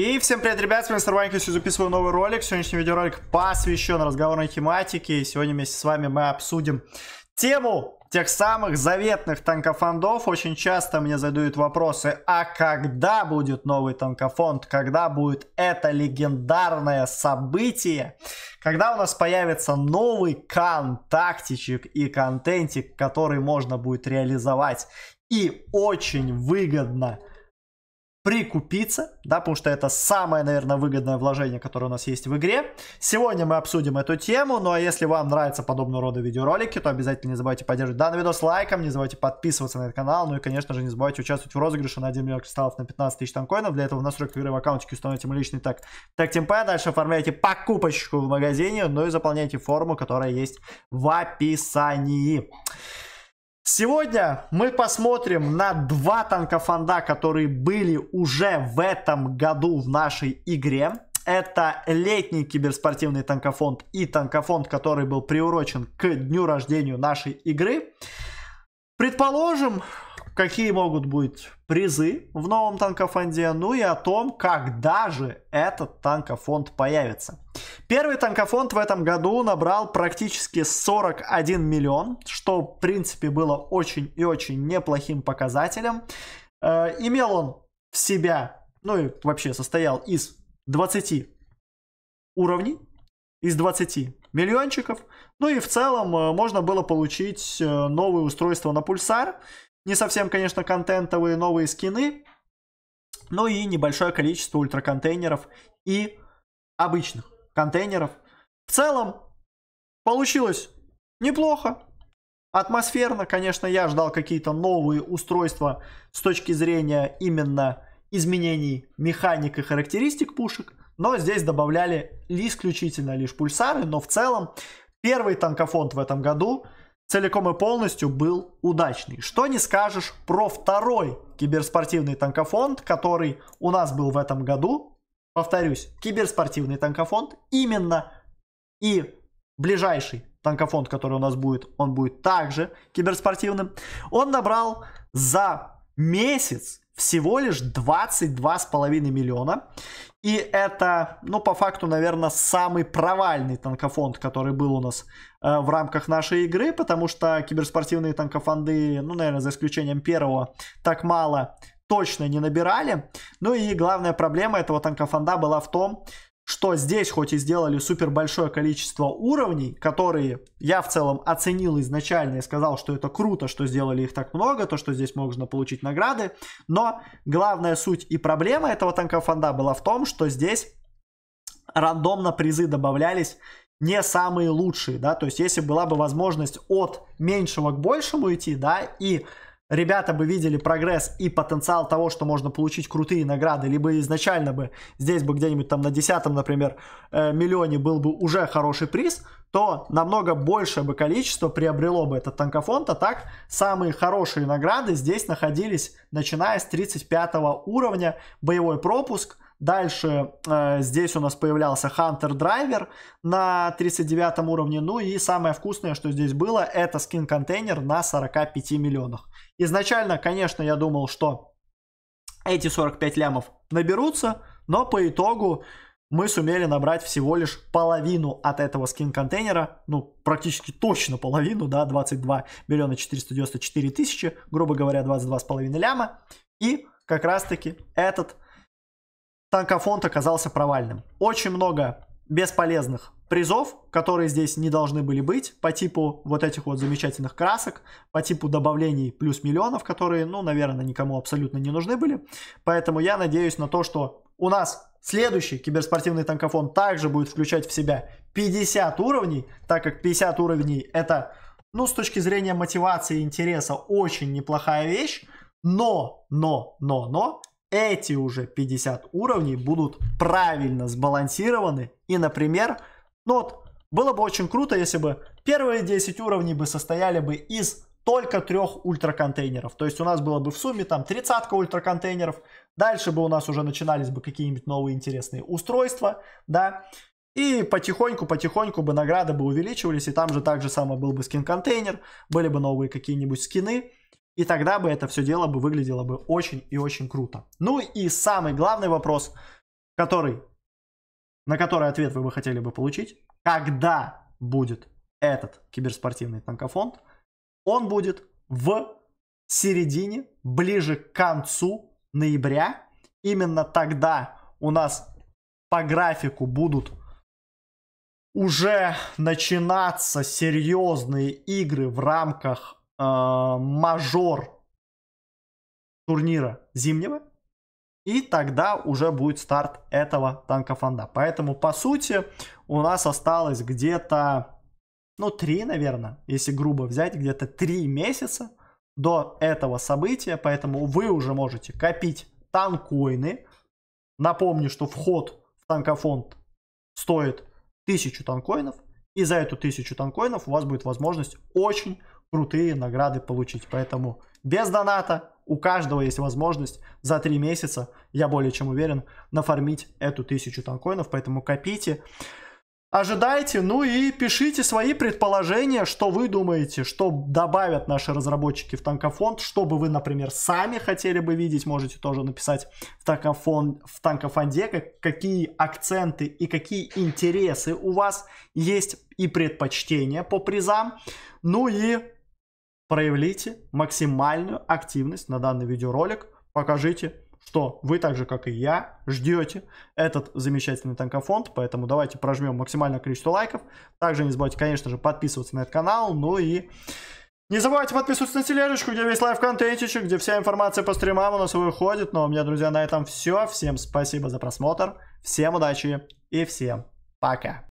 И всем привет, ребят, с вами Старванькус Сегодня записываю новый ролик. Сегодняшний видеоролик посвящен разговорной тематике. И сегодня вместе с вами мы обсудим тему тех самых заветных танкофондов. Очень часто мне задают вопросы, а когда будет новый танкофонд? Когда будет это легендарное событие? Когда у нас появится новый контактичек и контентик, который можно будет реализовать и очень выгодно – прикупиться, да, потому что это самое, наверное, выгодное вложение, которое у нас есть в игре. Сегодня мы обсудим эту тему, ну а если вам нравятся подобного рода видеоролики, то обязательно не забывайте поддерживать данный видос лайком, не забывайте подписываться на этот канал, ну и, конечно же, не забывайте участвовать в розыгрыше на 1 миллион кристаллов на 15 тысяч танкоинов. Для этого в настройках игры в аккаунтике установите мой личный так так темпе, дальше оформляйте покупочку в магазине, ну и заполняйте форму, которая есть в описании. Сегодня мы посмотрим на два танкофанда, которые были уже в этом году в нашей игре. Это летний киберспортивный танкофонд и танкофонд, который был приурочен к дню рождения нашей игры. Предположим, какие могут быть призы в новом танкофонде, ну и о том, когда же этот танкофонд появится. Первый танкофонд в этом году набрал практически 41 миллион, что, в принципе, было очень и очень неплохим показателем. Э, имел он в себя, ну и вообще состоял из 20 уровней, из 20 миллиончиков. Ну и в целом э, можно было получить э, новые устройства на пульсар. Не совсем, конечно, контентовые новые скины. Ну и небольшое количество ультраконтейнеров и обычных контейнеров. В целом, получилось неплохо. Атмосферно, конечно, я ждал какие-то новые устройства с точки зрения именно изменений механик и характеристик пушек, но здесь добавляли исключительно лишь пульсары, но в целом первый танкофонд в этом году целиком и полностью был удачный. Что не скажешь про второй киберспортивный танкофонд, который у нас был в этом году повторюсь, киберспортивный танкофонд именно и ближайший танкофонд, который у нас будет, он будет также киберспортивным. Он набрал за месяц всего лишь 22,5 миллиона. И это, ну, по факту, наверное, самый провальный танкофонд, который был у нас э, в рамках нашей игры, потому что киберспортивные танкофонды, ну, наверное, за исключением первого, так мало точно не набирали. Ну и главная проблема этого танкофонда была в том, что здесь хоть и сделали супер большое количество уровней, которые я в целом оценил изначально и сказал, что это круто, что сделали их так много, то, что здесь можно получить награды, но главная суть и проблема этого танкофонда была в том, что здесь рандомно призы добавлялись не самые лучшие, да, то есть если была бы возможность от меньшего к большему идти, да, и ребята бы видели прогресс и потенциал того, что можно получить крутые награды, либо изначально бы здесь бы где-нибудь там на десятом, например, э, миллионе был бы уже хороший приз, то намного большее бы количество приобрело бы этот танкофонд, а так самые хорошие награды здесь находились, начиная с 35 уровня, боевой пропуск – Дальше э, здесь у нас появлялся Hunter Driver на 39 уровне. Ну и самое вкусное, что здесь было, это скин-контейнер на 45 миллионах. Изначально, конечно, я думал, что эти 45 лямов наберутся, но по итогу мы сумели набрать всего лишь половину от этого скин-контейнера, ну, практически точно половину, да, 22 миллиона 494 тысячи, грубо говоря, 22,5 ляма. И как раз-таки этот Танкофонд оказался провальным. Очень много бесполезных призов, которые здесь не должны были быть, по типу вот этих вот замечательных красок, по типу добавлений плюс миллионов, которые, ну, наверное, никому абсолютно не нужны были. Поэтому я надеюсь на то, что у нас следующий киберспортивный танкофон также будет включать в себя 50 уровней, так как 50 уровней это, ну, с точки зрения мотивации и интереса очень неплохая вещь, но, но, но, но, эти уже 50 уровней будут правильно сбалансированы. И, например, ну вот, было бы очень круто, если бы первые 10 уровней бы состояли бы из только трех ультраконтейнеров. То есть у нас было бы в сумме там тридцатка ультраконтейнеров. Дальше бы у нас уже начинались бы какие-нибудь новые интересные устройства, да. И потихоньку-потихоньку бы награды бы увеличивались, и там же так же самое был бы скин-контейнер, были бы новые какие-нибудь скины. И тогда бы это все дело бы выглядело бы очень и очень круто. Ну и самый главный вопрос, который, на который ответ вы бы хотели бы получить. Когда будет этот киберспортивный танкофонд? Он будет в середине, ближе к концу ноября. Именно тогда у нас по графику будут уже начинаться серьезные игры в рамках э, мажор турнира зимнего. И тогда уже будет старт этого танка Поэтому, по сути, у нас осталось где-то, ну, три, наверное, если грубо взять, где-то три месяца до этого события. Поэтому вы уже можете копить танкоины. Напомню, что вход в танкофонд стоит тысячу танкоинов. И за эту тысячу танкоинов у вас будет возможность очень крутые награды получить. Поэтому без доната у каждого есть возможность за 3 месяца, я более чем уверен, нафармить эту тысячу танкоинов. Поэтому копите, ожидайте, ну и пишите свои предположения, что вы думаете, что добавят наши разработчики в танкофонд, что бы вы, например, сами хотели бы видеть, можете тоже написать в, танкофон, в танкофонде, как, какие акценты и какие интересы у вас есть и предпочтения по призам. Ну и проявите максимальную активность на данный видеоролик, покажите, что вы так же, как и я, ждете этот замечательный танкофонд, поэтому давайте прожмем максимальное количество лайков. Также не забывайте, конечно же, подписываться на этот канал, ну и... Не забывайте подписываться на тележечку, где весь лайв-контентичек, где вся информация по стримам у нас выходит. Но ну, а у меня, друзья, на этом все. Всем спасибо за просмотр, всем удачи и всем пока.